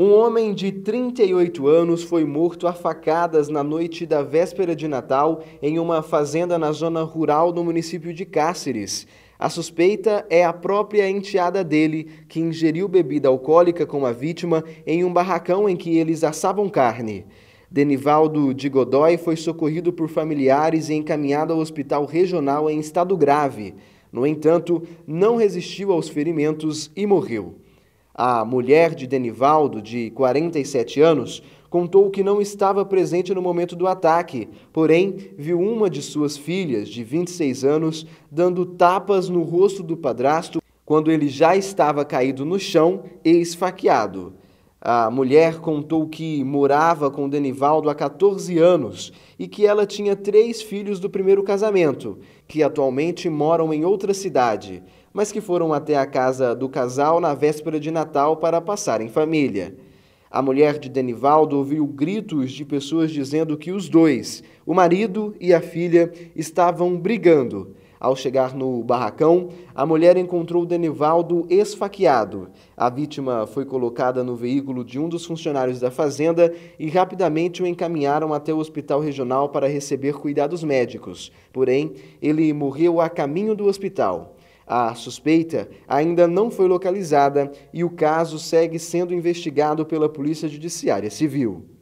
Um homem de 38 anos foi morto a facadas na noite da véspera de Natal em uma fazenda na zona rural do município de Cáceres. A suspeita é a própria enteada dele, que ingeriu bebida alcoólica com a vítima em um barracão em que eles assavam carne. Denivaldo de Godoy foi socorrido por familiares e encaminhado ao hospital regional em estado grave. No entanto, não resistiu aos ferimentos e morreu. A mulher de Denivaldo, de 47 anos, contou que não estava presente no momento do ataque, porém viu uma de suas filhas, de 26 anos, dando tapas no rosto do padrasto quando ele já estava caído no chão e esfaqueado. A mulher contou que morava com Denivaldo há 14 anos e que ela tinha três filhos do primeiro casamento, que atualmente moram em outra cidade, mas que foram até a casa do casal na véspera de Natal para passar em família. A mulher de Denivaldo ouviu gritos de pessoas dizendo que os dois, o marido e a filha, estavam brigando ao chegar no barracão, a mulher encontrou Denivaldo esfaqueado. A vítima foi colocada no veículo de um dos funcionários da fazenda e rapidamente o encaminharam até o hospital regional para receber cuidados médicos. Porém, ele morreu a caminho do hospital. A suspeita ainda não foi localizada e o caso segue sendo investigado pela Polícia Judiciária Civil.